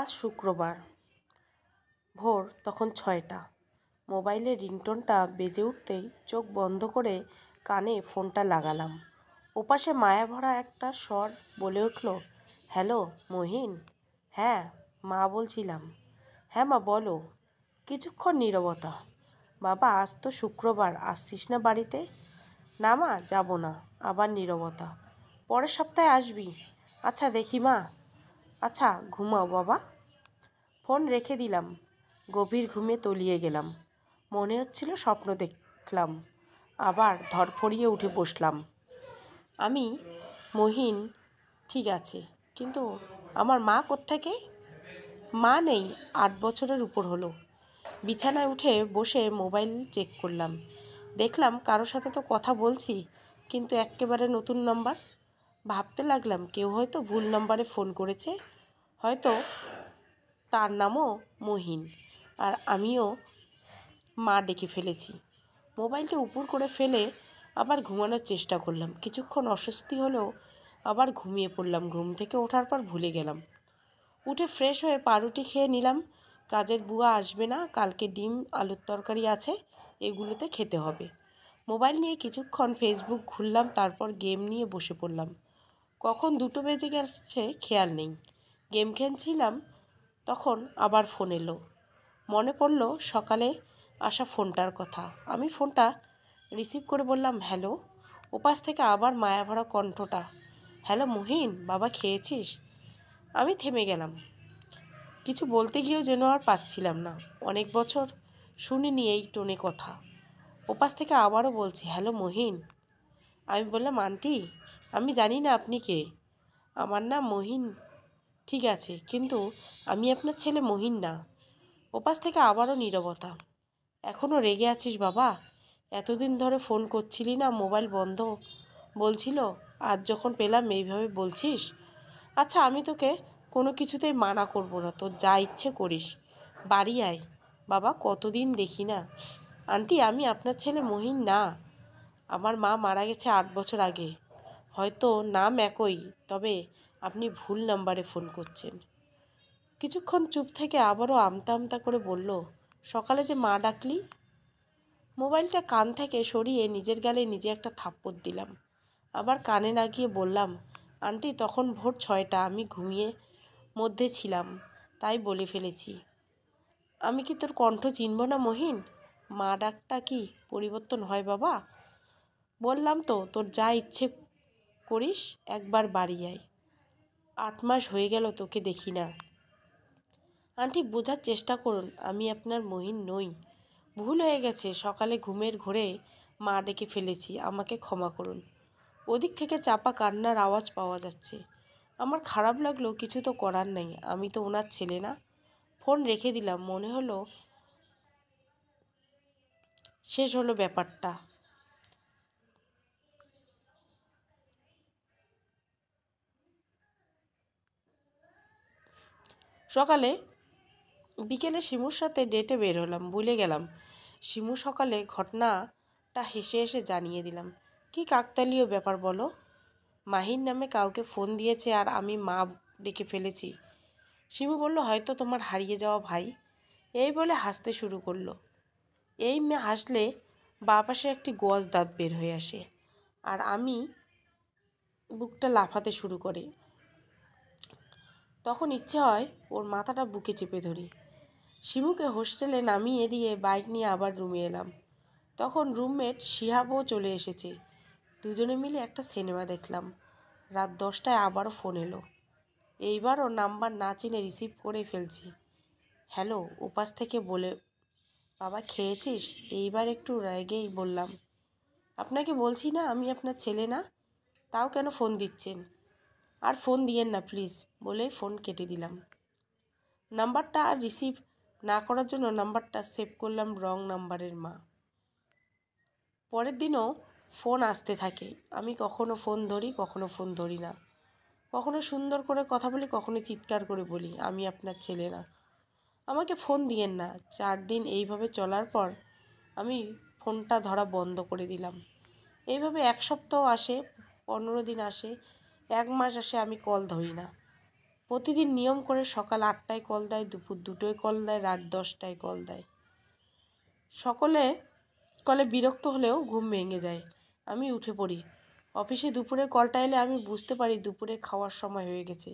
আজ শুক্রবার ভোর তখন ছয়টা মোবাইলের রিংটোনটা বেজে উঠতেই চোখ বন্ধ করে কানে ফোনটা লাগালাম ওপাশে মায়াভরা একটা স্বর বলে উঠল হ্যালো মহিন হ্যাঁ মা বলছিলাম হ্যাঁ মা বলো কিছুক্ষণ নীরবতা বাবা আজ তো শুক্রবার আসছিস না বাড়িতে না মা যাবো না আবার নীরবতা পরের সপ্তাহে আসবি আচ্ছা দেখি মা আচ্ছা ঘুমাও বাবা ফোন রেখে দিলাম গভীর ঘুমে তলিয়ে গেলাম মনে হচ্ছিল স্বপ্ন দেখলাম আবার ধরফড়িয়ে উঠে বসলাম আমি মহিন ঠিক আছে কিন্তু আমার মা কোত্থেকে মা নেই আট বছরের উপর হলো বিছানায় উঠে বসে মোবাইল চেক করলাম দেখলাম কারোর সাথে তো কথা বলছি কিন্তু একেবারে নতুন নাম্বার ভাবতে লাগলাম কেউ হয়তো ভুল নম্বরে ফোন করেছে হয়তো তার নামও মহিন আর আমিও মা ডেকে ফেলেছি মোবাইলটা উপর করে ফেলে আবার ঘুমানোর চেষ্টা করলাম কিছুক্ষণ অস্বস্তি হলেও আবার ঘুমিয়ে পড়লাম ঘুম থেকে ওঠার পর ভুলে গেলাম উঠে ফ্রেশ হয়ে পাউরুটি খেয়ে নিলাম কাজের বুয়া আসবে না কালকে ডিম আলুর তরকারি আছে এগুলোতে খেতে হবে মোবাইল নিয়ে কিছুক্ষণ ফেসবুক ঘুরলাম তারপর গেম নিয়ে বসে পড়লাম কখন দুটো বেজে গেছে খেয়াল নেই গেম খেলছিলাম তখন আবার ফোন এলো মনে পড়ল সকালে আসা ফোনটার কথা আমি ফোনটা রিসিভ করে বললাম হ্যালো ওপাশ থেকে আবার মায়াভরা কণ্ঠটা হ্যালো মোহিন বাবা খেয়েছিস আমি থেমে গেলাম কিছু বলতে গিয়েও যেন আর পাচ্ছিলাম না অনেক বছর শুনিনি এই টোনে কথা ওপাশ থেকে আবারও বলছি হ্যালো মোহিন আমি বললাম আন্টি আমি জানি না আপনি কে আমার নাম মহিন ঠিক আছে কিন্তু আমি আপনার ছেলে মহিন না ওপাশ থেকে আবারও নীরবতা এখনও রেগে আছিস বাবা এতদিন ধরে ফোন করছিলি না মোবাইল বন্ধ বলছিল আজ যখন পেলাম এইভাবে বলছিস আচ্ছা আমি তোকে কোনো কিছুতেই মানা করব না তোর যা ইচ্ছে করিস বাড়ি আয় বাবা কতদিন দেখি না আন্টি আমি আপনার ছেলে মহিন না আমার মা মারা গেছে আট বছর আগে হয়তো নাম একই তবে আপনি ভুল নাম্বারে ফোন করছেন কিছুক্ষণ চুপ থেকে আবারও আমতা আমতা করে বলল সকালে যে মা ডাকলি মোবাইলটা কান থেকে সরিয়ে নিজের গালে নিজে একটা থাপ্পড় দিলাম আবার কানে না গিয়ে বললাম আন্টি তখন ভোর ছয়টা আমি ঘুমিয়ে মধ্যে ছিলাম তাই বলে ফেলেছি আমি কি তোর কণ্ঠ চিনব না মহিন মা ডাকটা কি পরিবর্তন হয় বাবা বললাম তো তোর যা ইচ্ছে করিস একবার বাড়ি আয় আট মাস হয়ে গেল তোকে দেখি না আন্টি বোঝার চেষ্টা করুন আমি আপনার মহিন নই ভুল হয়ে গেছে সকালে ঘুমের ঘোরে মা ডেকে ফেলেছি আমাকে ক্ষমা করুন ওদিক থেকে চাপা কান্নার আওয়াজ পাওয়া যাচ্ছে আমার খারাপ লাগলো কিছু তো করার নাই আমি তো ওনার ছেলে না ফোন রেখে দিলাম মনে হলো শেষ হলো ব্যাপারটা সকালে বিকেলে শিমুর সাথে ডেটে বের হলাম ভুলে গেলাম শিমু সকালে ঘটনাটা হেসে হেসে জানিয়ে দিলাম কি কাকতালীয় ব্যাপার বলো মাহির নামে কাউকে ফোন দিয়েছে আর আমি মা ডেকে ফেলেছি শিমু বলল হয়তো তোমার হারিয়ে যাওয়া ভাই এই বলে হাসতে শুরু করলো এই মেয়ে হাসলে বা পাশে একটি গোয়াজ দাঁত বের হয়ে আসে আর আমি বুকটা লাফাতে শুরু করে তখন ইচ্ছে হয় ওর মাথাটা বুকে চেপে ধরি শিমুকে হোস্টেলে নামিয়ে দিয়ে বাইক নিয়ে আবার রুমে এলাম তখন রুমমেট শিহাবও চলে এসেছে দুজনে মিলে একটা সিনেমা দেখলাম রাত দশটায় আবারও ফোন এলো এইবারও নাম্বার না চিনে রিসিভ করে ফেলছি হ্যালো উপাস থেকে বলে বাবা খেয়েছিস এইবার একটু রেগেই বললাম আপনাকে বলছি না আমি আপনার ছেলে না তাও কেন ফোন দিচ্ছেন আর ফোন দিয়েন না প্লিজ বলে ফোন কেটে দিলাম নাম্বারটা আর রিসিভ না করার জন্য নাম্বারটা সেভ করলাম রং নাম্বারের মা পরের দিনও ফোন আসতে থাকে আমি কখনো ফোন ধরি কখনো ফোন ধরি না কখনো সুন্দর করে কথা বলি কখনো চিৎকার করে বলি আমি আপনার ছেলে না আমাকে ফোন দিয়েন না চার দিন এইভাবে চলার পর আমি ফোনটা ধরা বন্ধ করে দিলাম এইভাবে এক সপ্তাহ আসে পনেরো দিন আসে এক মাস আসে আমি কল ধরি না প্রতিদিন নিয়ম করে সকাল আটটায় কল দেয় দুপুর দুটোয় কল দেয় রাত দশটায় কল দেয় সকলে কলে বিরক্ত হলেও ঘুম ভেঙে যায় আমি উঠে পড়ি অফিসে দুপুরে কলটা এলে আমি বুঝতে পারি দুপুরে খাওয়ার সময় হয়ে গেছে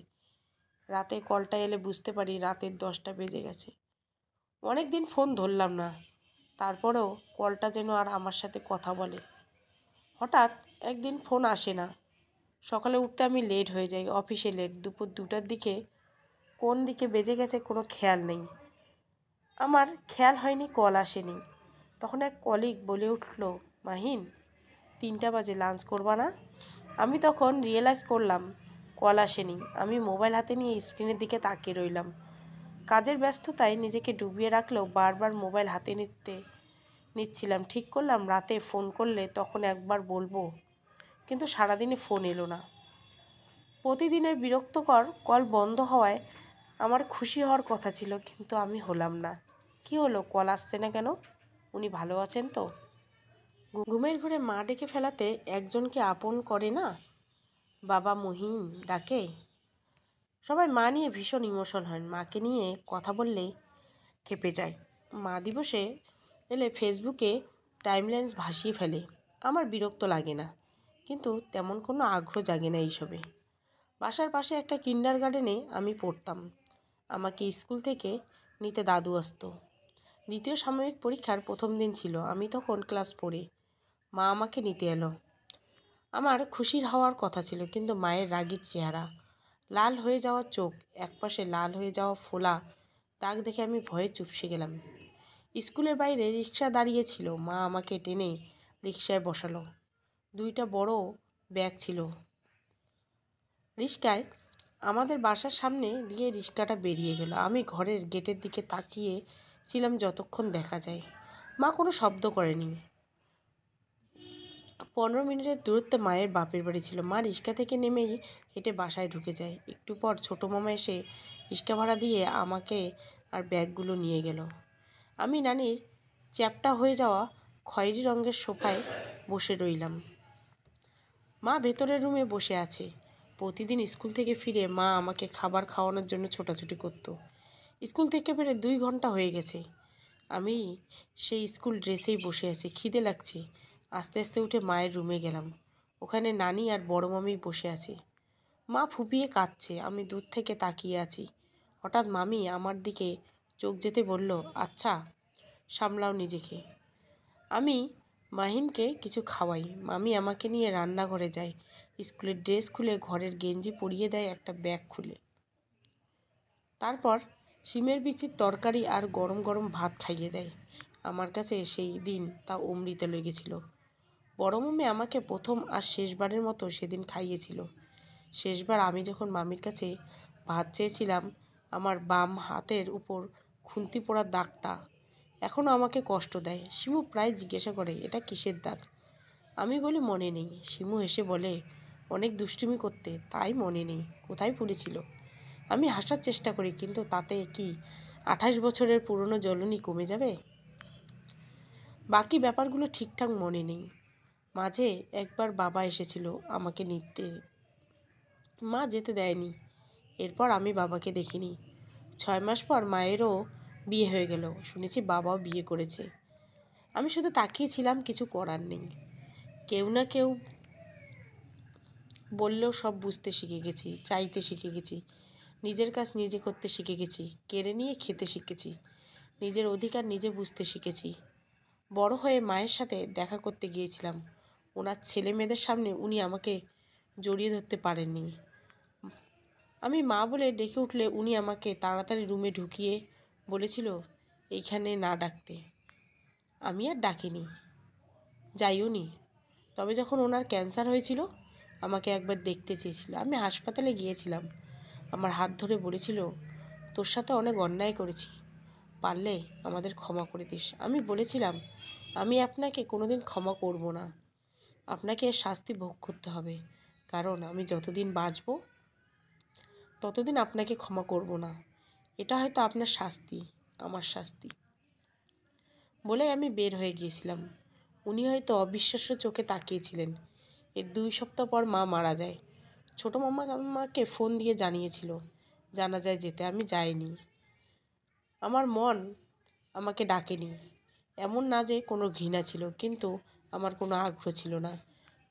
রাতে কলটা এলে বুঝতে পারি রাতের দশটা বেজে গেছে অনেক দিন ফোন ধরলাম না তারপরেও কলটা যেন আর আমার সাথে কথা বলে হঠাৎ একদিন ফোন আসে না সকালে উঠতে আমি লেট হয়ে যাই অফিসে লেট দুপুর দুটার দিকে কোন দিকে বেজে গেছে কোনো খেয়াল নেই আমার খেয়াল হয়নি কল আসেনি তখন এক কলিগ বলে উঠল মাহিন তিনটা বাজে লাঞ্চ করবা না আমি তখন রিয়েলাইজ করলাম কল আসেনি আমি মোবাইল হাতে নিয়ে স্ক্রিনের দিকে তাকিয়ে রইলাম কাজের ব্যস্ততায় নিজেকে ডুবিয়ে রাখলেও বারবার মোবাইল হাতে নিতে নিচ্ছিলাম ঠিক করলাম রাতে ফোন করলে তখন একবার বলবো কিন্তু সারাদিনে ফোন এলো না প্রতিদিনের বিরক্তকর কল বন্ধ হওয়ায় আমার খুশি হওয়ার কথা ছিল কিন্তু আমি হলাম না কি হলো কল আসছে না কেন উনি ভালো আছেন তো ঘুমের ঘুরে মা ডেকে ফেলাতে একজনকে আপন করে না বাবা মহিম ডাকে সবাই মা নিয়ে ভীষণ ইমোশন হন মাকে নিয়ে কথা বললে খেপে যায় মা দিবসে এলে ফেসবুকে টাইমলাইন্স ভাসিয়ে ফেলে আমার বিরক্ত লাগে না কিন্তু তেমন কোনো আগ্রহ জাগে না এইসবে বাসার পাশে একটা কিন্ডার গার্ডেনে আমি পড়তাম আমাকে স্কুল থেকে নিতে দাদু আসতো দ্বিতীয় সাময়িক পরীক্ষার প্রথম দিন ছিল আমি তখন ক্লাস পড়ে মা আমাকে নিতে এলো আমার খুশির হওয়ার কথা ছিল কিন্তু মায়ের রাগের চেহারা লাল হয়ে যাওয়া চোখ একপাশে লাল হয়ে যাওয়া ফোলা দাগ দেখে আমি ভয়ে চুপসে গেলাম স্কুলের বাইরে রিক্সা দাঁড়িয়েছিল মা আমাকে টেনে রিক্সায় বসালো দুইটা বড় ব্যাগ ছিল রিস্কায় আমাদের বাসার সামনে দিয়ে রিস্কাটা বেরিয়ে গেল আমি ঘরের গেটের দিকে তাকিয়ে ছিলাম যতক্ষণ দেখা যায় মা কোনো শব্দ করেনি পনেরো মিনিটের দূরত্বে মায়ের বাপের বাড়ি ছিল মা রিক্সা থেকে নেমেই হেঁটে বাসায় ঢুকে যায় একটু পর ছোটো মামা এসে রিস্কা ভাড়া দিয়ে আমাকে আর ব্যাগগুলো নিয়ে গেল আমি নানির চ্যাপটা হয়ে যাওয়া খয়েরি রঙের সোফায় বসে রইলাম মা ভেতরের রুমে বসে আছে প্রতিদিন স্কুল থেকে ফিরে মা আমাকে খাবার খাওয়ানোর জন্য ছোটাছুটি করত। স্কুল থেকে ফেরে দুই ঘন্টা হয়ে গেছে আমি সেই স্কুল ড্রেসেই বসে আছি খিদে লাগছে আস্তে আস্তে উঠে মায়ের রুমে গেলাম ওখানে নানি আর বড় মামি বসে আছে মা ফুপিয়ে কাঁদছে আমি দূর থেকে তাকিয়ে আছি হঠাৎ মামি আমার দিকে চোখ যেতে বলল আচ্ছা সামলাও নিজেকে আমি মাহিমকে কিছু খাওয়াই মামি আমাকে নিয়ে রান্নাঘরে যায় স্কুলের ড্রেস খুলে ঘরের গেঞ্জি পরিয়ে দেয় একটা ব্যাগ খুলে তারপর সিমের বিচির তরকারি আর গরম গরম ভাত খাইয়ে দেয় আমার কাছে সেই দিন তা অমৃতে লেগেছিল বড় মামি আমাকে প্রথম আর শেষবারের মতো সেদিন খাইয়েছিল শেষবার আমি যখন মামির কাছে ভাত চেয়েছিলাম আমার বাম হাতের উপর খুন্তি পোড়া দাগটা এখনও আমাকে কষ্ট দেয় শিমু প্রায় জিজ্ঞাসা করে এটা কিসের দাগ আমি বলি মনে নেই শিমু এসে বলে অনেক দুষ্টুমি করতে তাই মনে নেই কোথায় পড়েছিল আমি হাসার চেষ্টা করি কিন্তু তাতে কি আঠাশ বছরের পুরনো জ্বলনি কমে যাবে বাকি ব্যাপারগুলো ঠিকঠাক মনে নেই মাঝে একবার বাবা এসেছিল আমাকে নিতে মা যেতে দেয়নি এরপর আমি বাবাকে দেখিনি ছয় মাস পর মায়েরও বিয়ে হয়ে গেল শুনেছি বাবাও বিয়ে করেছে আমি শুধু তাকিয়েছিলাম কিছু করার নেই কেউ না কেউ বললেও সব বুঝতে শিখে গেছি চাইতে শিখে গেছি নিজের কাজ নিজে করতে শিখে গেছি কেড়ে নিয়ে খেতে শিখেছি নিজের অধিকার নিজে বুঝতে শিখেছি বড় হয়ে মায়ের সাথে দেখা করতে গিয়েছিলাম ওনার ছেলে মেয়েদের সামনে উনি আমাকে জড়িয়ে ধরতে পারেননি আমি মা বলে ডেকে উঠলে উনি আমাকে তাড়াতাড়ি রুমে ঢুকিয়ে বলেছিল এইখানে না ডাকতে আমি আর ডাকিনি যাইও নি তবে যখন ওনার ক্যান্সার হয়েছিল আমাকে একবার দেখতে চেয়েছিল আমি হাসপাতালে গিয়েছিলাম আমার হাত ধরে বলেছিল তোর সাথে অনেক অন্যায় করেছি পারলে আমাদের ক্ষমা করে দিস আমি বলেছিলাম আমি আপনাকে কোনোদিন ক্ষমা করব না আপনাকে শাস্তি ভোগ করতে হবে কারণ আমি যতদিন বাঁচব ততদিন আপনাকে ক্ষমা করব না এটা হয়তো আপনার শাস্তি আমার শাস্তি বলে আমি বের হয়ে গিয়েছিলাম উনি হয়তো অবিশ্বাস্য চোখে তাকিয়েছিলেন এর দুই সপ্তাহ পর মা মারা যায় ছোটো মামা আমাকে ফোন দিয়ে জানিয়েছিল জানা যায় যেতে আমি যাইনি আমার মন আমাকে ডাকেনি এমন না যে কোনো ঘৃণা ছিল কিন্তু আমার কোনো আগ্রহ ছিল না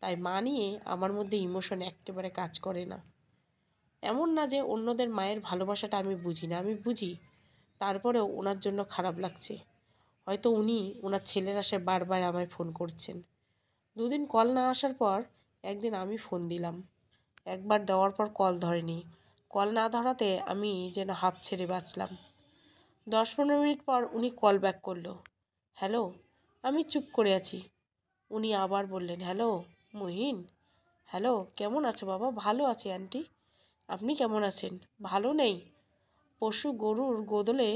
তাই মা নিয়ে আমার মধ্যে ইমোশন একেবারে কাজ করে না এমন না যে অন্যদের মায়ের ভালোবাসাটা আমি বুঝি না আমি বুঝি তারপরেও ওনার জন্য খারাপ লাগছে হয়তো উনি ওনার ছেলের আসে বারবার আমায় ফোন করছেন দুদিন কল না আসার পর একদিন আমি ফোন দিলাম একবার দেওয়ার পর কল ধরেনি কল না ধরাতে আমি যেন হাফ ছেড়ে বাঁচলাম দশ পনেরো মিনিট পর উনি কল ব্যাক করলো হ্যালো আমি চুপ করে আছি উনি আবার বললেন হ্যালো মহিন হ্যালো কেমন আছো বাবা ভালো আছি আন্টি আপনি কেমন আছেন ভালো নেই পশু গরুর গোদলে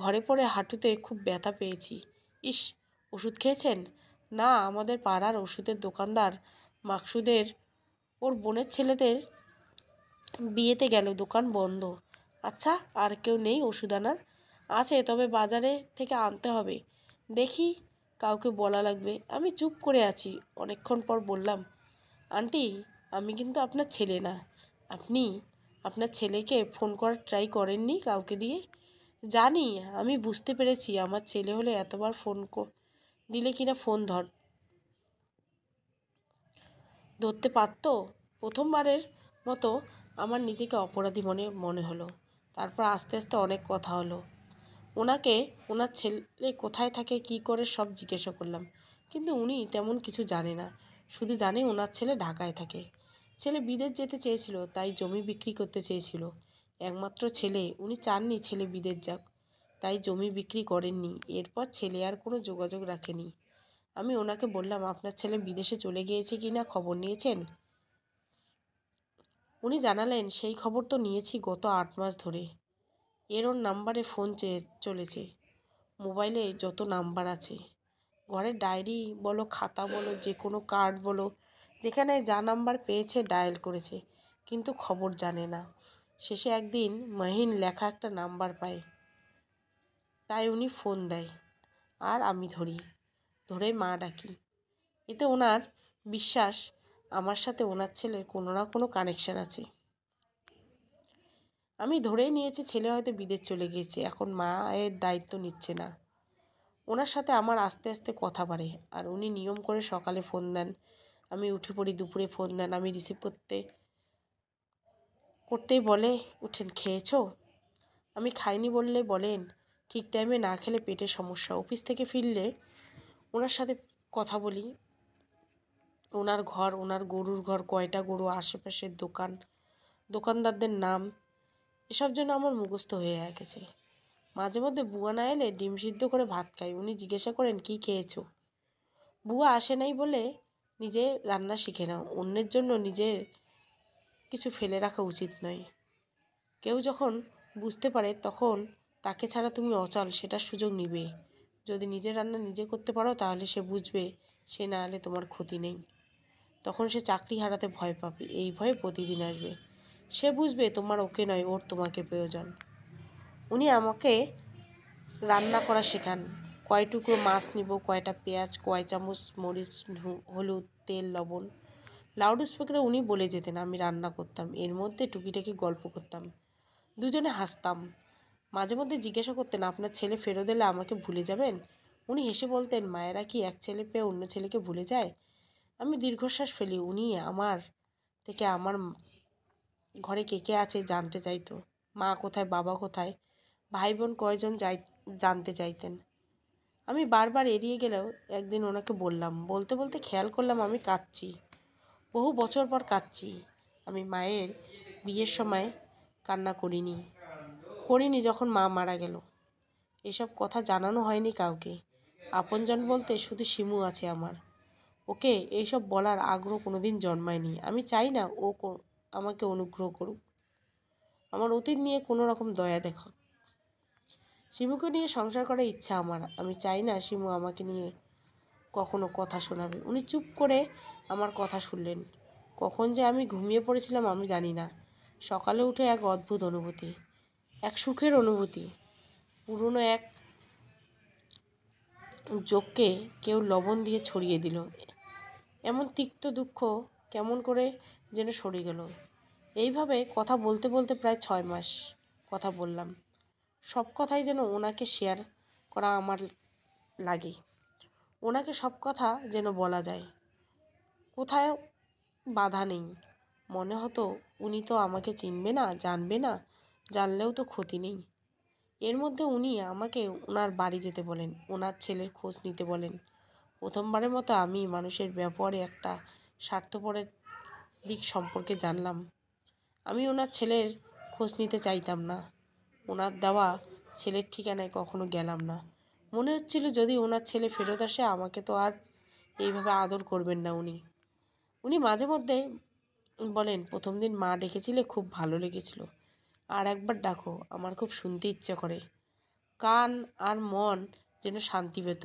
ঘরে পড়ে হাঁটুতে খুব ব্যথা পেয়েছি ইস ওষুধ খেয়েছেন না আমাদের পাড়ার ওষুধের দোকানদার মাকসুদের ওর বোনের ছেলেদের বিয়েতে গেল দোকান বন্ধ আচ্ছা আর কেউ নেই ওষুধ আনার আছে তবে বাজারে থেকে আনতে হবে দেখি কাউকে বলা লাগবে আমি চুপ করে আছি অনেকক্ষণ পর বললাম আন্টি আমি কিন্তু আপনার ছেলে না আপনি আপনার ছেলেকে ফোন করার ট্রাই করেননি কাউকে দিয়ে জানি আমি বুঝতে পেরেছি আমার ছেলে হলে এতবার ফোন দিলে কিনা ফোন ধর ধরতে পারত প্রথমবারের মতো আমার নিজেকে অপরাধী মনে মনে হলো তারপর আস্তে আস্তে অনেক কথা হলো ওনাকে ওনার ছেলে কোথায় থাকে কি করে সব জিজ্ঞাসা করলাম কিন্তু উনি তেমন কিছু জানে না শুধু জানে ওনার ছেলে ঢাকায় থাকে ছেলে বিদেশ যেতে চেয়েছিল তাই জমি বিক্রি করতে চেয়েছিল একমাত্র ছেলে উনি চাননি ছেলে বিদেশ যাক তাই জমি বিক্রি করেননি এরপর ছেলে আর কোনো যোগাযোগ রাখেনি আমি ওনাকে বললাম আপনার ছেলে বিদেশে চলে গিয়েছে কি না খবর নিয়েছেন উনি জানালেন সেই খবর তো নিয়েছি গত আট মাস ধরে এর ওর নাম্বারে ফোন চেয়ে চলেছে মোবাইলে যত নাম্বার আছে ঘরের ডায়েরি বলো খাতা বলো যে কোনো কার্ড বলো যেখানে যা নাম্বার পেয়েছে ডায়াল করেছে কিন্তু খবর জানে না শেষে একদিন মাহিন লেখা একটা নাম্বার পায় তাই উনি ফোন দেয় আর আমি ধরি ধরে মা ডাকি এতে ওনার বিশ্বাস আমার সাথে ওনার ছেলের কোনো না কোনো কানেকশান আছে আমি ধরেই নিয়েছি ছেলে হয়তো বিদেশ চলে গিয়েছে এখন মায়ের দায়িত্ব নিচ্ছে না ওনার সাথে আমার আস্তে আস্তে কথা বাড়ে আর উনি নিয়ম করে সকালে ফোন দেন আমি উঠে পড়ি দুপুরে ফোন দেন আমি রিসিভ করতে করতেই বলে উঠেন খেয়েছো আমি খাইনি বললে বলেন ঠিক টাইমে না খেলে পেটের সমস্যা অফিস থেকে ফিরলে ওনার সাথে কথা বলি ওনার ঘর ওনার গরুর ঘর কয়টা গরু আশেপাশের দোকান দোকানদারদের নাম এসব জন্য আমার মুখস্থ হয়ে গেছে মাঝে মধ্যে বুয়া না এলে ডিম সিদ্ধ করে ভাত খাই উনি জিজ্ঞাসা করেন কি খেয়েছো বুয়া আসে নাই বলে নিজে রান্না শিখে নাও অন্যের জন্য নিজের কিছু ফেলে রাখা উচিত নয় কেউ যখন বুঝতে পারে তখন তাকে ছাড়া তুমি অচল সেটার সুযোগ নিবে যদি নিজের রান্না নিজে করতে পারো তাহলে সে বুঝবে সে না হলে তোমার ক্ষতি নেই তখন সে চাকরি হারাতে ভয় পাবে এই ভয়ে প্রতিদিন আসবে সে বুঝবে তোমার ওকে নয় ওর তোমাকে প্রয়োজন উনি আমাকে রান্না করা শেখান কয় টুকরো মাছ নিব কয়টা পেঁয়াজ কয় চামচ মরিচ হলুদ তেল লবণ লাউড স্পিকারে উনি বলে যেতেন আমি রান্না করতাম এর মধ্যে টুকিটাকি গল্প করতাম দুজনে হাসতাম মাঝে মধ্যে জিজ্ঞাসা করতেন আপনার ছেলে ফেরত দিলে আমাকে ভুলে যাবেন উনি হেসে বলতেন মায়েরা কি এক ছেলে পেয়ে অন্য ছেলেকে ভুলে যায় আমি দীর্ঘশ্বাস ফেলি উনি আমার থেকে আমার ঘরে কে কে আছে জানতে চাইতো মা কোথায় বাবা কোথায় ভাই বোন কয়জন যাই জানতে চাইতেন আমি বারবার এড়িয়ে গেলেও একদিন ওনাকে বললাম বলতে বলতে খেয়াল করলাম আমি কাঁদছি বহু বছর পর কাঁদছি আমি মায়ের বিয়ের সময় কান্না করিনি করিনি যখন মা মারা গেল এসব কথা জানানো হয়নি কাউকে আপনজন বলতে শুধু শিমু আছে আমার ওকে এইসব বলার আগ্রহ কোনোদিন জন্মায়নি আমি চাই না ও আমাকে অনুগ্রহ করুক আমার অতীত নিয়ে কোনো রকম দয়া দেখা শিমুকে নিয়ে সংসার করার ইচ্ছা আমার আমি চাই না শিমু আমাকে নিয়ে কখনো কথা শোনাবে উনি চুপ করে আমার কথা শুনলেন কখন যে আমি ঘুমিয়ে পড়েছিলাম আমি জানি না সকালে উঠে এক অদ্ভুত অনুভূতি এক সুখের অনুভূতি পুরনো এক যোগকে কেউ লবণ দিয়ে ছড়িয়ে দিল এমন তিক্ত দুঃখ কেমন করে যেন সরে গেল এইভাবে কথা বলতে বলতে প্রায় ছয় মাস কথা বললাম সব কথাই যেন ওনাকে শেয়ার করা আমার লাগে ওনাকে সব কথা যেন বলা যায় কোথায় বাধা নেই মনে হতো উনি তো আমাকে চিনবে না জানবে না জানলেও তো ক্ষতি নেই এর মধ্যে উনি আমাকে ওনার বাড়ি যেতে বলেন ওনার ছেলের খোঁজ নিতে বলেন প্রথমবারের মতো আমি মানুষের ব্যবহারে একটা স্বার্থপরের দিক সম্পর্কে জানলাম আমি ওনার ছেলের খোঁজ নিতে চাইতাম না ওনার দেওয়া ছেলের ঠিকানায় কখনো গেলাম না মনে হচ্ছিল যদি ওনার ছেলে ফেরত আসে আমাকে তো আর এইভাবে আদর করবেন না উনি উনি মাঝে মধ্যে বলেন প্রথম দিন মা ডেকেছিলে খুব ভালো লেগেছিল আর একবার ডাকো আমার খুব শুনতে ইচ্ছে করে কান আর মন যেন শান্তি পেত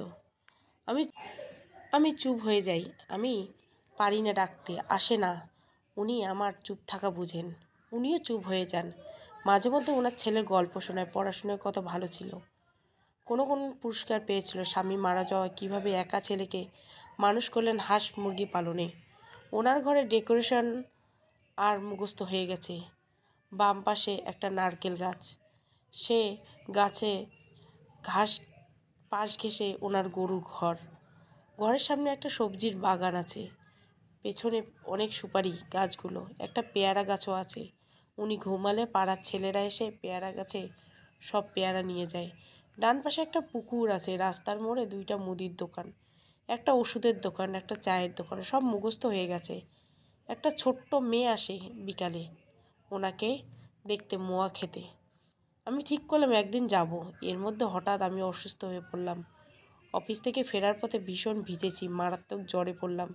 আমি আমি চুপ হয়ে যাই আমি পারি না ডাকতে আসে না উনি আমার চুপ থাকা বুঝেন উনিও চুপ হয়ে যান মাঝে মধ্যে ওনার ছেলের গল্প শোনায় পড়াশোনায় কত ভালো ছিল কোনো কোনো পুরস্কার পেয়েছিল স্বামী মারা যাওয়ায় কীভাবে একা ছেলেকে মানুষ করলেন হাঁস মুরগি পালনে ওনার ঘরে ডেকোরেশন আর মুখস্থ হয়ে গেছে বাম পাশে একটা নারকেল গাছ সে গাছে ঘাস পাশ ঘেসে ওনার গরু ঘর ঘরের সামনে একটা সবজির বাগান আছে পেছনে অনেক সুপারি গাছগুলো একটা পেয়ারা গাছও আছে উনি ঘুমালে পাড়ার ছেলেরা এসে পেয়ারা গাছে সব পেয়ারা নিয়ে যায় ডান পাশে একটা পুকুর আছে রাস্তার মোড়ে দুইটা মুদির দোকান একটা ওষুধের দোকান একটা চায়ের দোকান সব মুখস্থ হয়ে গেছে একটা ছোট্ট মেয়ে আসে বিকালে ওনাকে দেখতে মোয়া খেতে আমি ঠিক করলাম একদিন যাব এর মধ্যে হঠাৎ আমি অসুস্থ হয়ে পড়লাম অফিস থেকে ফেরার পথে ভীষণ ভিজেছি মারাত্মক জ্বরে পড়লাম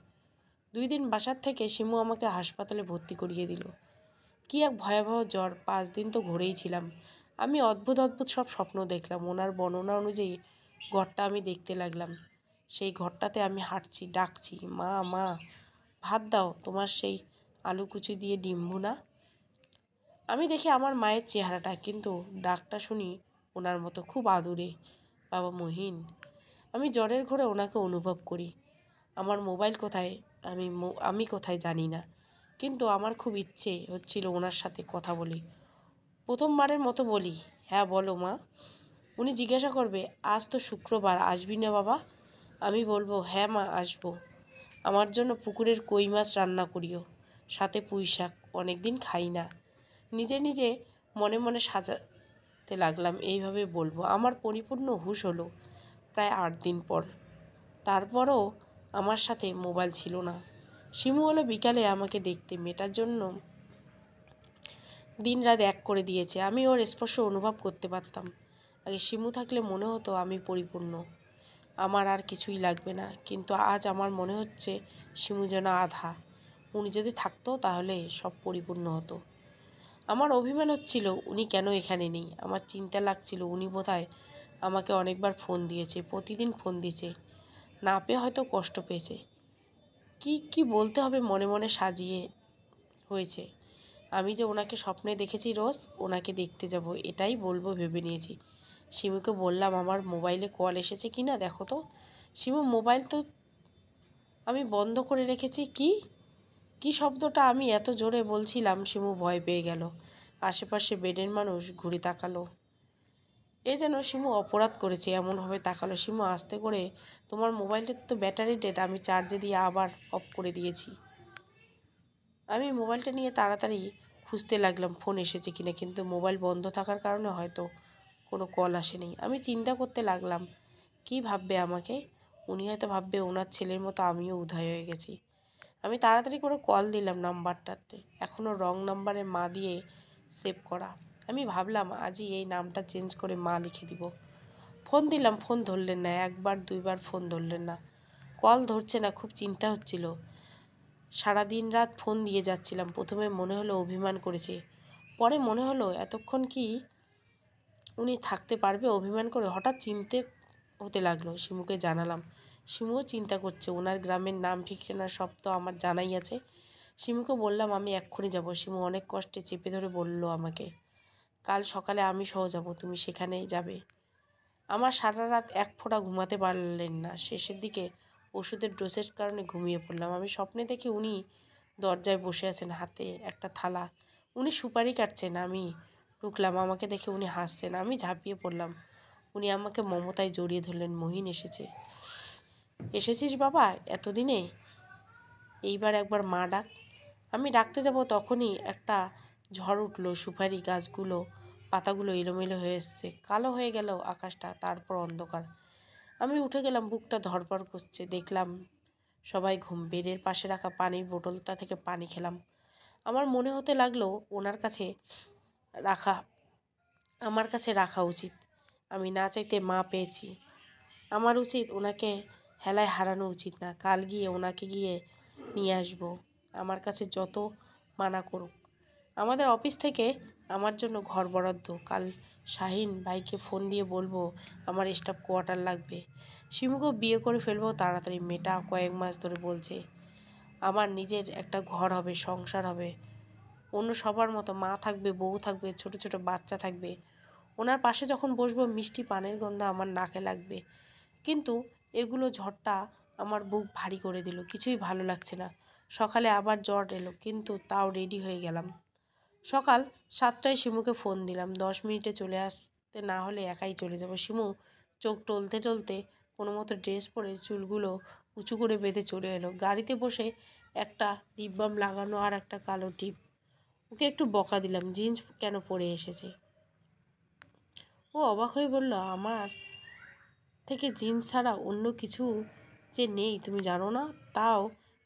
দুই দিন বাসার থেকে শিমু আমাকে হাসপাতালে ভর্তি করিয়ে দিল কী এক ভয়াবহ জ্বর পাঁচ দিন তো ঘুরেই ছিলাম আমি অদ্ভুত অদ্ভুত সব স্বপ্ন দেখলাম ওনার বর্ণনা অনুযায়ী ঘরটা আমি দেখতে লাগলাম সেই ঘরটাতে আমি হাঁটছি ডাকছি মা মা ভাত দাও তোমার সেই আলু কুচি দিয়ে ডিম্বু না আমি দেখি আমার মায়ের চেহারাটা কিন্তু ডাকটা শুনি ওনার মতো খুব আদুরে বাবা মহিন আমি জ্বরের ঘরে ওনাকে অনুভব করি আমার মোবাইল কোথায় আমি আমি কোথায় জানি না কিন্তু আমার খুব ইচ্ছে হচ্ছিল ওনার সাথে কথা বলি প্রথমবারের মতো বলি হ্যাঁ বলো মা উনি জিজ্ঞাসা করবে আজ তো শুক্রবার আসবি না বাবা আমি বলবো হ্যাঁ মা আসবো আমার জন্য পুকুরের কই মাছ রান্না করিও সাথে পুঁই শাক অনেক দিন খাই না নিজে নিজে মনে মনে সাজাতে লাগলাম এইভাবে বলবো আমার পরিপূর্ণ হুশ হলো প্রায় আট দিন পর তারপরও আমার সাথে মোবাইল ছিল না শিমু হলো বিকালে আমাকে দেখতে মেটার জন্য দিন রাত এক করে দিয়েছে আমি ওর স্পর্শ অনুভব করতে পারতাম আগে শিমু থাকলে মনে হতো আমি পরিপূর্ণ আমার আর কিছুই লাগবে না কিন্তু আজ আমার মনে হচ্ছে শিমু যেন আধা উনি যদি থাকতো তাহলে সব পরিপূর্ণ হতো আমার অভিমান হচ্ছিল উনি কেন এখানে নেই আমার চিন্তা লাগছিল উনি বোধহয় আমাকে অনেকবার ফোন দিয়েছে প্রতিদিন ফোন দিয়েছে না পেয়ে হয়তো কষ্ট পেয়েছে কি কি বলতে হবে মনে মনে সাজিয়ে হয়েছে আমি যে ওনাকে স্বপ্নে দেখেছি রোজ ওনাকে দেখতে যাব এটাই বলবো ভেবে নিয়েছি শিমুকে বললাম আমার মোবাইলে কল এসেছে কি না দেখো তো শিমু মোবাইল তো আমি বন্ধ করে রেখেছি কি কি শব্দটা আমি এত জোরে বলছিলাম শিমু ভয় পেয়ে গেল আশেপাশে বেডের মানুষ ঘুরে তাকালো এ যেন শিমু অপরাধ করেছে এমনভাবে তাকালো শিমু আস্তে করে তোমার মোবাইলের তো ব্যাটারি ডেট আমি চার্জে দিয়ে আবার অফ করে দিয়েছি আমি মোবাইলটা নিয়ে তাড়াতাড়ি খুঁজতে লাগলাম ফোন এসেছে কিনা কিন্তু মোবাইল বন্ধ থাকার কারণে হয়তো কোনো কল আসেনি আমি চিন্তা করতে লাগলাম কি ভাববে আমাকে উনি হয়তো ভাববে ওনার ছেলের মতো আমিও উধায় হয়ে গেছি আমি তাড়াতাড়ি করে কল দিলাম নাম্বারটাতে এখনও রং নাম্বারে মা দিয়ে সেভ করা আমি ভাবলাম আজই এই নামটা চেঞ্জ করে মা লিখে দিব ফোন দিলাম ফোন ধরলেন না একবার দুইবার ফোন ধরলেন না কল ধরছে না খুব চিন্তা হচ্ছিল সারাদিন রাত ফোন দিয়ে যাচ্ছিলাম প্রথমে মনে হলো অভিমান করেছে পরে মনে হলো এতক্ষণ কি উনি থাকতে পারবে অভিমান করে হঠাৎ চিনতে হতে লাগলো শিমুকে জানালাম শিমুও চিন্তা করছে ওনার গ্রামের নাম ঠিকানা সব তো আমার জানাই আছে শিমুকে বললাম আমি এক্ষুনি যাব শিমু অনেক কষ্টে চেপে ধরে বলল আমাকে কাল সকালে আমি সহ যাব তুমি সেখানেই যাবে আমার সারা রাত এক ফোঁটা ঘুমাতে পারলেন না শেষের দিকে ওষুধের ডোসের কারণে ঘুমিয়ে পড়লাম আমি স্বপ্নে দেখি উনি দরজায় বসে আছেন হাতে একটা থালা উনি সুপারি কাটছেন আমি ঢুকলাম আমাকে দেখে উনি হাসছেন আমি ঝাঁপিয়ে পড়লাম উনি আমাকে মমতায় জড়িয়ে ধরলেন মহিন এসেছে এসেছিস বাবা এতদিনে এইবার একবার মা ডাক আমি ডাকতে যাব তখনই একটা ঝড় উঠলো সুপারি গাছগুলো পাতাগুলো এলোমেলো হয়ে এসছে কালো হয়ে গেল আকাশটা তারপর অন্ধকার আমি উঠে গেলাম বুকটা ধরপর করছে দেখলাম সবাই ঘুম বেডের পাশে রাখা পানির বোতলটা থেকে পানি খেলাম আমার মনে হতে লাগলো ওনার কাছে রাখা আমার কাছে রাখা উচিত আমি না চাইতে মা পেয়েছি আমার উচিত ওনাকে হেলায় হারানো উচিত না কাল গিয়ে ওনাকে গিয়ে নিয়ে আসবো আমার কাছে যত মানা করুক আমাদের অফিস থেকে আমার জন্য ঘর বরাদ্দ কাল শাহিন ভাইকে ফোন দিয়ে বলবো আমার স্টাফ কোয়ার্টার লাগবে শিমুকেও বিয়ে করে ফেলবো তাড়াতাড়ি মেটা কয়েক মাস ধরে বলছে আমার নিজের একটা ঘর হবে সংসার হবে অন্য সবার মতো মা থাকবে বউ থাকবে ছোট ছোট বাচ্চা থাকবে ওনার পাশে যখন বসবো মিষ্টি পানের গন্ধ আমার নাকে লাগবে কিন্তু এগুলো ঝড়টা আমার বুক ভারী করে দিল কিছুই ভালো লাগছে না সকালে আবার জ্বর এলো কিন্তু তাও রেডি হয়ে গেলাম সকাল সাতটায় শিমুকে ফোন দিলাম দশ মিনিটে চলে আসতে না হলে একাই চলে যাব শিমু চোখ টলতে টলতে কোনো মতো ড্রেস পরে চুলগুলো উঁচু করে বেঁধে চলে এলো গাড়িতে বসে একটা লিপ বাম লাগানো আর একটা কালো টিপ ওকে একটু বকা দিলাম জিন্স কেন পরে এসেছে ও অবাক হয়ে বলল আমার থেকে জিন্স ছাড়া অন্য কিছু যে নেই তুমি জানো না তাও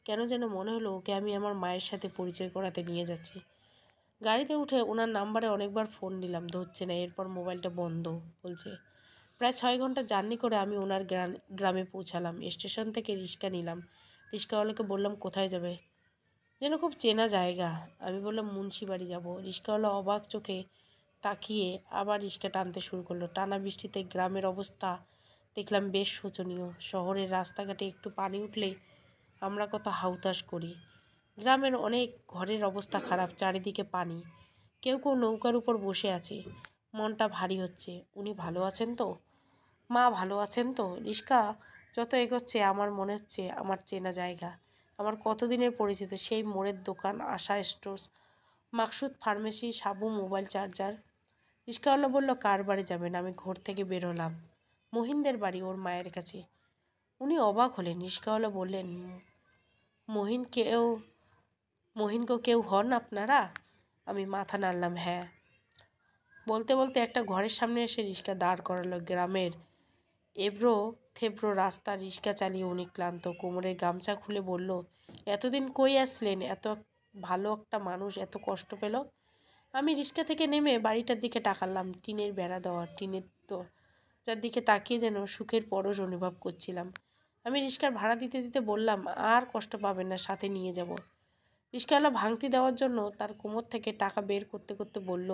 কেন যেন মনে হলো ওকে আমি আমার মায়ের সাথে পরিচয় করাতে নিয়ে যাচ্ছি গাড়িতে উঠে ওনার নাম্বারে অনেকবার ফোন নিলাম ধরছে না এরপর মোবাইলটা বন্ধ বলছে প্রায় ছয় ঘন্টা জার্নি করে আমি ওনার গ্রামে পৌঁছালাম স্টেশন থেকে রিক্সা নিলাম রিক্সাওয়ালাকে বললাম কোথায় যাবে যেন খুব চেনা জায়গা আমি বললাম মুন্সিবাড়ি যাব রিক্সাওয়ালা অবাক চোখে তাকিয়ে আবার রিক্সা টানতে শুরু করলো টানা বৃষ্টিতে গ্রামের অবস্থা দেখলাম বেশ শোচনীয় শহরের রাস্তাঘাটে একটু পানি উঠলে আমরা কত হাউতাস করি গ্রামের অনেক ঘরের অবস্থা খারাপ চারিদিকে পানি কেউ কেউ নৌকার উপর বসে আছে মনটা ভারী হচ্ছে উনি ভালো আছেন তো মা ভালো আছেন তো রিস্কা যত এগোচ্ছে আমার মনে হচ্ছে আমার চেনা জায়গা আমার কতদিনের পরিচিত সেই মোড়ের দোকান Asha stores Maksud pharmacy Sabu mobile charger রিস্কাওয়ালা বলল কার বাড়ি যাবেন আমি ঘর থেকে বের হলাম মহিনদের বাড়ি ওর মায়ের কাছে উনি অবাক হলেন রিস্কাওয়ালা বললেন মহিনকেও মহিন গো কেউ হন আপনারা আমি মাথা নাড়লাম হ্যাঁ বলতে বলতে একটা ঘরের সামনে এসে রিক্সা দাঁড় করালো গ্রামের এবড়ো থেবড়ো রাস্তা রিক্সা চালিয়ে উনি ক্লান্ত কোমরের গামছা খুলে বলল এতদিন কই আসলেন এত ভালো একটা মানুষ এত কষ্ট পেল আমি রিক্সা থেকে নেমে বাড়িটার দিকে টাকালাম টিনের বেড়া দেওয়া টিনের তো যার দিকে তাকিয়ে যেন সুখের পরশ অনুভব করছিলাম আমি রিক্সার ভাড়া দিতে দিতে বললাম আর কষ্ট পাবেন না সাথে নিয়ে যাব রিক্সাওয়ালা ভাঙতি দেওয়ার জন্য তার কোমর থেকে টাকা বের করতে করতে বলল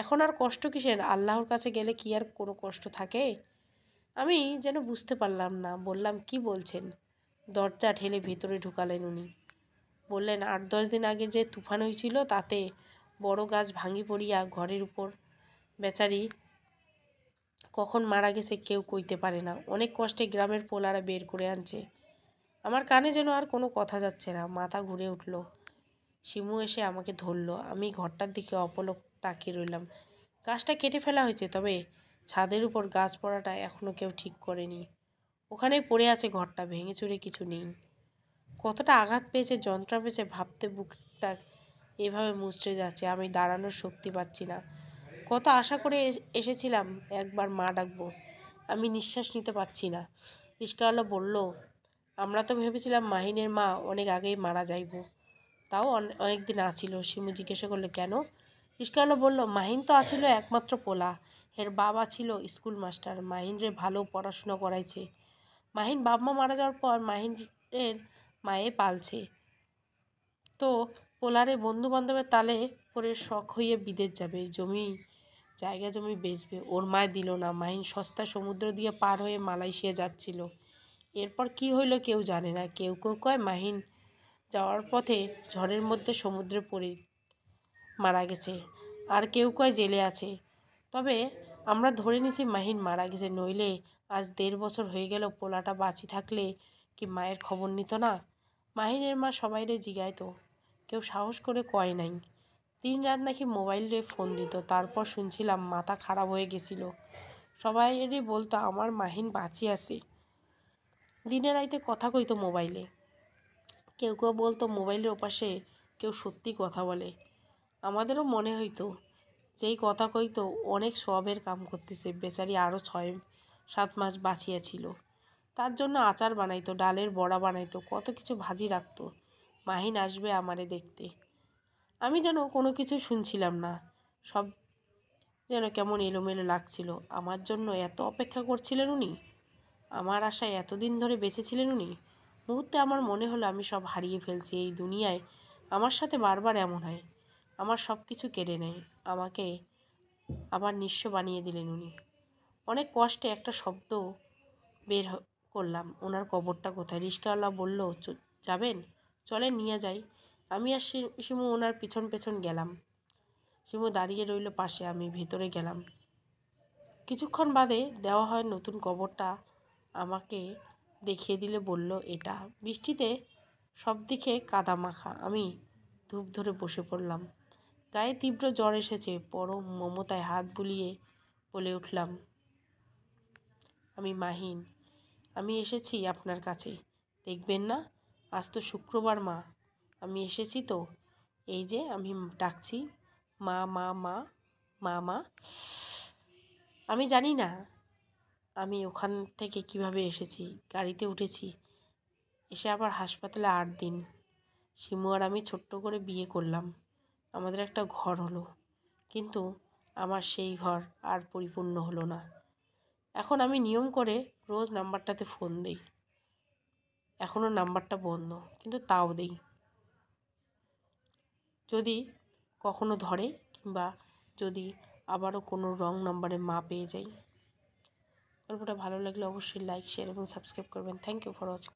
এখন আর কষ্ট কিসের আল্লাহর কাছে গেলে কি আর কোনো কষ্ট থাকে আমি যেন বুঝতে পারলাম না বললাম কি বলছেন দরজা ঠেলে ভেতরে ঢুকালেন উনি বললেন আট দশ দিন আগে যে তুফান হয়েছিল তাতে বড় গাছ ভাঙি পড়িয়া ঘরের উপর বেচারি কখন মারা গেছে কেউ কইতে পারে না অনেক কষ্টে গ্রামের পোলারা বের করে আনছে আমার কানে যেন আর কোনো কথা যাচ্ছে না মাথা ঘুরে উঠল শিমু এসে আমাকে ধরল আমি ঘরটার দিকে অপলক তাকিয়ে রইলাম গাছটা কেটে ফেলা হয়েছে তবে ছাদের উপর গাছ পড়াটা এখনও কেউ ঠিক করেনি ওখানে পড়ে আছে ঘরটা ভেঙে চুরে কিছু নেই কতটা আঘাত পেয়েছে যন্ত্রণা পেয়েছে ভাবতে বুকটা এভাবে মুচড়ে যাচ্ছে আমি দাঁড়ানোর শক্তি পাচ্ছি না কত আশা করে এসেছিলাম একবার মা ডাকবো আমি নিঃশ্বাস নিতে পারছি না রিস্কাওয়ালা বলল আমরা তো ভেবেছিলাম মাহিনের মা অনেক আগেই মারা যাইব তাও অনেক দিন আছিল শিমু জিজ্ঞাসা করলো কেন কৃষ্ণ বলল মাহিন তো আছিল একমাত্র পোলা এর বাবা ছিল স্কুল মাস্টার মাহিনরে ভালো পড়াশুনো করাইছে মাহিন মা মারা যাওয়ার পর মাহিনের মায়ে পালছে তো পোলারে বন্ধু বান্ধবের তালে পরে শখ হয়ে বিদেশ যাবে জমি জায়গা জমি বেচবে ওর মায় দিল না মাহিন সস্তা সমুদ্র দিয়ে পার হয়ে মালয়েশিয়া যাচ্ছিল এরপর কি হইল কেউ জানে না কেউ কেউ কয় মাহিন যাওয়ার পথে ঝড়ের মধ্যে সমুদ্রে পড়ে মারা গেছে আর কেউ কয় জেলে আছে তবে আমরা ধরে নিছি মাহিন মারা গেছে নইলে আজ দেড় বছর হয়ে গেল পোলাটা বাঁচি থাকলে কি মায়ের খবর নিত না মাহিনের মা সবাইরে জিগাইতো কেউ সাহস করে কয় নাই দিন রাত নাকি মোবাইলে ফোন দিত তারপর শুনছিলাম মাথা খারাপ হয়ে গেছিল সবাইরই বলতো আমার মাহিন বাঁচি আছে দিনের রাইতে কথা কইতো মোবাইলে কেউ কেউ বলতো মোবাইলের ওপাশে কেউ সত্যি কথা বলে আমাদেরও মনে হইতো যেই কথা কইতো অনেক সবের কাম করতেছে বেচারি আরও ছয় সাত মাস বাঁচিয়েছিল তার জন্য আচার বানাইতো ডালের বড়া বানাইতো কত কিছু ভাজি রাখতো মাহিন আসবে আমারে দেখতে আমি যেন কোনো কিছু শুনছিলাম না সব যেন কেমন এলোমেলো লাগছিল আমার জন্য এত অপেক্ষা করছিলেন উনি আমার আশায় এতদিন ধরে বেঁচে ছিলেন উনি মুহূর্তে আমার মনে হলো আমি সব হারিয়ে ফেলছি এই দুনিয়ায় আমার সাথে বারবার এমন হয় আমার সব কিছু কেড়ে নেয় আমাকে আবার নিঃস্ব বানিয়ে দিলেন উনি অনেক কষ্টে একটা শব্দ বের করলাম ওনার কবরটা কোথায় রিস্কাওয়ালা বলল যাবেন চলে নিয়ে যাই আমি আর শিমু ওনার পিছন পেছন গেলাম শিমু দাঁড়িয়ে রইল পাশে আমি ভেতরে গেলাম কিছুক্ষণ বাদে দেওয়া হয় নতুন কবরটা আমাকে দেখিয়ে দিলে বলল এটা বৃষ্টিতে সব দিকে কাদা মাখা আমি ধূপ ধরে বসে পড়লাম গায়ে তীব্র জ্বর এসেছে পরম মমতায় হাত বুলিয়ে বলে উঠলাম আমি মাহিন আমি এসেছি আপনার কাছে দেখবেন না আজ তো শুক্রবার মা আমি এসেছি তো এই যে আমি ডাকছি মা মা মা মা মা আমি জানি না আমি ওখান থেকে কিভাবে এসেছি গাড়িতে উঠেছি এসে আবার হাসপাতালে আট দিন শিমু আর আমি ছোট্ট করে বিয়ে করলাম আমাদের একটা ঘর হলো কিন্তু আমার সেই ঘর আর পরিপূর্ণ হলো না এখন আমি নিয়ম করে রোজ নাম্বারটাতে ফোন দিই এখনও নাম্বারটা বন্ধ কিন্তু তাও দিই যদি কখনো ধরে কিংবা যদি আবারও কোনো রং নাম্বারে মা পেয়ে যাই গল্পটা ভালো লাগলে অবশ্যই লাইক শেয়ার এবং সাবস্ক্রাইব করবেন থ্যাংক ইউ ফর ওয়াচিং